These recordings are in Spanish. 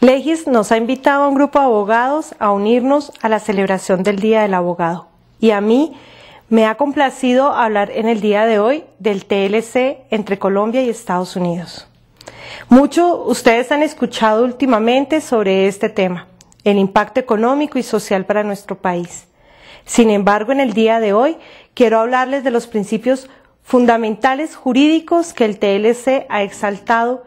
Legis nos ha invitado a un grupo de abogados a unirnos a la celebración del Día del Abogado. Y a mí me ha complacido hablar en el día de hoy del TLC entre Colombia y Estados Unidos. Mucho ustedes han escuchado últimamente sobre este tema, el impacto económico y social para nuestro país. Sin embargo, en el día de hoy quiero hablarles de los principios fundamentales jurídicos que el TLC ha exaltado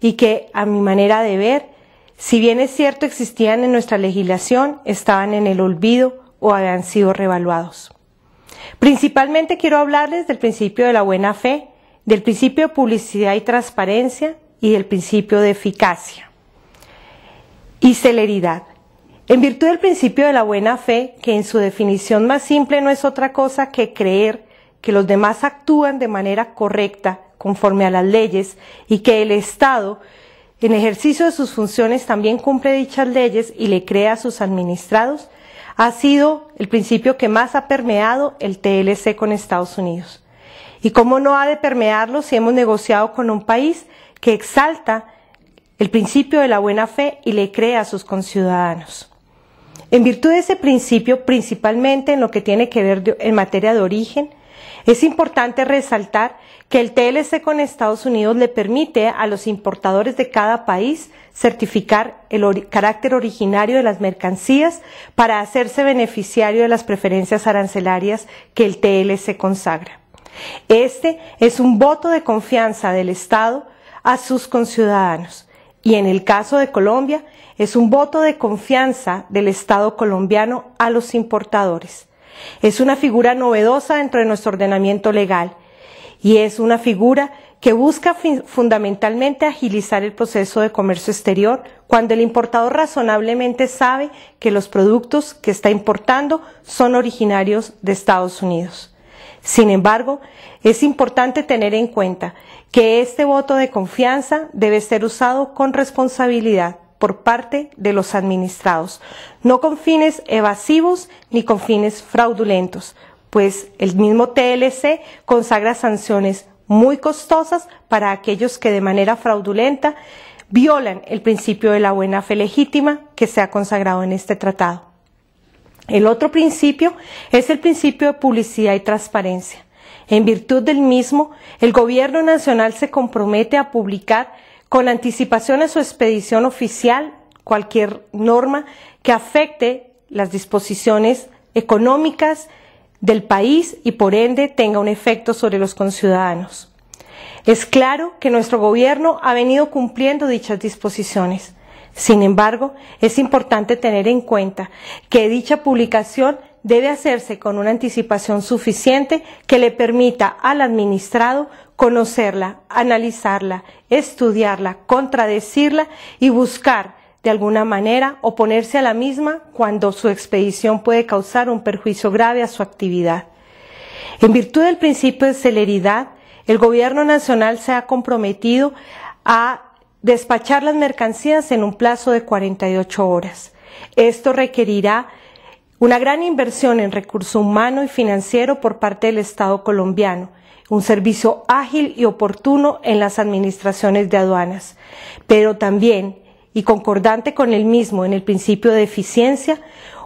y que, a mi manera de ver, si bien es cierto existían en nuestra legislación, estaban en el olvido o habían sido revaluados. Principalmente quiero hablarles del principio de la buena fe, del principio de publicidad y transparencia y del principio de eficacia y celeridad. En virtud del principio de la buena fe, que en su definición más simple no es otra cosa que creer que los demás actúan de manera correcta conforme a las leyes y que el Estado en ejercicio de sus funciones también cumple dichas leyes y le crea a sus administrados. Ha sido el principio que más ha permeado el TLC con Estados Unidos. ¿Y cómo no ha de permearlo si hemos negociado con un país que exalta el principio de la buena fe y le crea a sus conciudadanos? En virtud de ese principio, principalmente en lo que tiene que ver en materia de origen, es importante resaltar que el TLC con Estados Unidos le permite a los importadores de cada país certificar el carácter originario de las mercancías para hacerse beneficiario de las preferencias arancelarias que el TLC consagra. Este es un voto de confianza del Estado a sus conciudadanos y en el caso de Colombia es un voto de confianza del Estado colombiano a los importadores. Es una figura novedosa dentro de nuestro ordenamiento legal y es una figura que busca fundamentalmente agilizar el proceso de comercio exterior cuando el importador razonablemente sabe que los productos que está importando son originarios de Estados Unidos. Sin embargo, es importante tener en cuenta que este voto de confianza debe ser usado con responsabilidad por parte de los administrados, no con fines evasivos ni con fines fraudulentos, pues el mismo TLC consagra sanciones muy costosas para aquellos que de manera fraudulenta violan el principio de la buena fe legítima que se ha consagrado en este tratado. El otro principio es el principio de publicidad y transparencia. En virtud del mismo, el Gobierno Nacional se compromete a publicar con anticipación a su expedición oficial cualquier norma que afecte las disposiciones económicas del país y por ende tenga un efecto sobre los conciudadanos. Es claro que nuestro gobierno ha venido cumpliendo dichas disposiciones. Sin embargo, es importante tener en cuenta que dicha publicación debe hacerse con una anticipación suficiente que le permita al administrado conocerla, analizarla, estudiarla, contradecirla y buscar de alguna manera oponerse a la misma cuando su expedición puede causar un perjuicio grave a su actividad. En virtud del principio de celeridad, el Gobierno Nacional se ha comprometido a despachar las mercancías en un plazo de 48 horas. Esto requerirá una gran inversión en recurso humano y financiero por parte del Estado colombiano, un servicio ágil y oportuno en las administraciones de aduanas, pero también, y concordante con el mismo en el principio de eficiencia,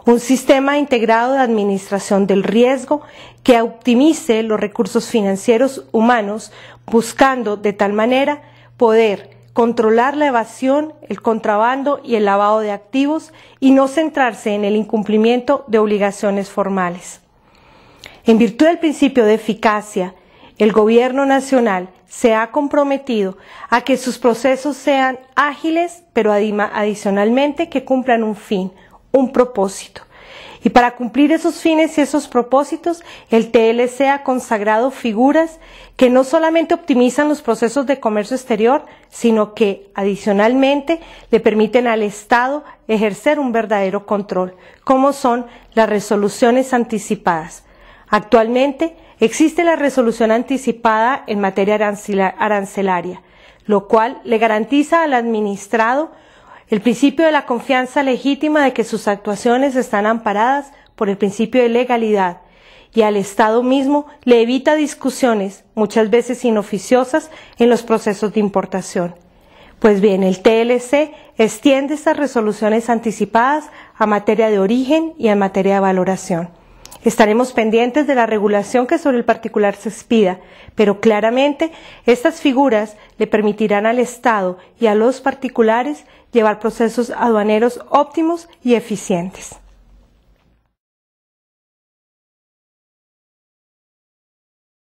un sistema integrado de administración del riesgo que optimice los recursos financieros humanos, buscando de tal manera poder controlar la evasión, el contrabando y el lavado de activos y no centrarse en el incumplimiento de obligaciones formales. En virtud del principio de eficacia, el Gobierno Nacional se ha comprometido a que sus procesos sean ágiles, pero adicionalmente que cumplan un fin, un propósito. Y para cumplir esos fines y esos propósitos, el TLC ha consagrado figuras que no solamente optimizan los procesos de comercio exterior, sino que adicionalmente le permiten al Estado ejercer un verdadero control, como son las resoluciones anticipadas. Actualmente existe la resolución anticipada en materia arancelaria, lo cual le garantiza al administrado el principio de la confianza legítima de que sus actuaciones están amparadas por el principio de legalidad y al Estado mismo le evita discusiones, muchas veces inoficiosas, en los procesos de importación. Pues bien, el TLC extiende estas resoluciones anticipadas a materia de origen y a materia de valoración. Estaremos pendientes de la regulación que sobre el particular se expida, pero claramente estas figuras le permitirán al Estado y a los particulares llevar procesos aduaneros óptimos y eficientes.